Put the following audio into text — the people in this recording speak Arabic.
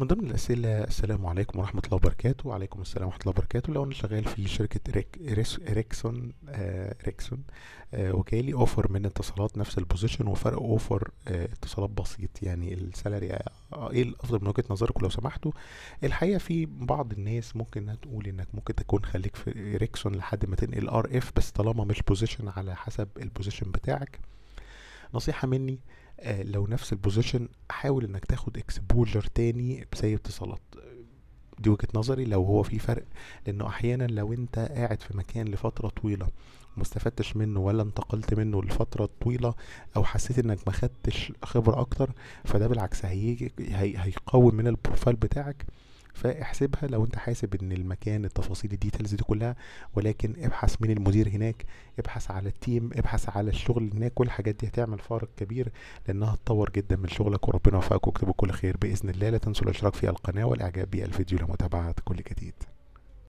من ضمن الأسئلة السلام عليكم ورحمة الله وبركاته وعليكم السلام ورحمة الله وبركاته لو أنا شغال في شركة إريك إريكسون آه إريكسون آه أوفر من اتصالات نفس البوزيشن وفرق أوفر آه اتصالات بسيط يعني السالري إيه الأفضل من وجهة نظركم لو سمحتوا الحقيقة في بعض الناس ممكن إنها تقول إنك ممكن تكون خليك في إريكسون لحد ما تنقل ار اف بس طالما مش بوزيشن على حسب البوزيشن بتاعك نصيحة مني آه، لو نفس البوزيشن حاول انك تاخد اكسبوجر تاني زي اتصالات دي وجهه نظري لو هو في فرق لانه احيانا لو انت قاعد في مكان لفتره طويله ما استفدتش منه ولا انتقلت منه لفتره طويله او حسيت انك ما خدتش خبره اكتر فده بالعكس هيجي هيقوي من البروفايل بتاعك فاحسبها لو انت حاسب ان المكان التفاصيل الديتيلز دي كلها ولكن ابحث مين المدير هناك ابحث على التيم ابحث على الشغل هناك كل الحاجات دي هتعمل فارق كبير لانها هتطور جدا من شغلك وربنا يوفقك ويكتبه كل خير باذن الله لا تنسوا الاشتراك في القناه والاعجاب بالفيديو لمتابعه كل جديد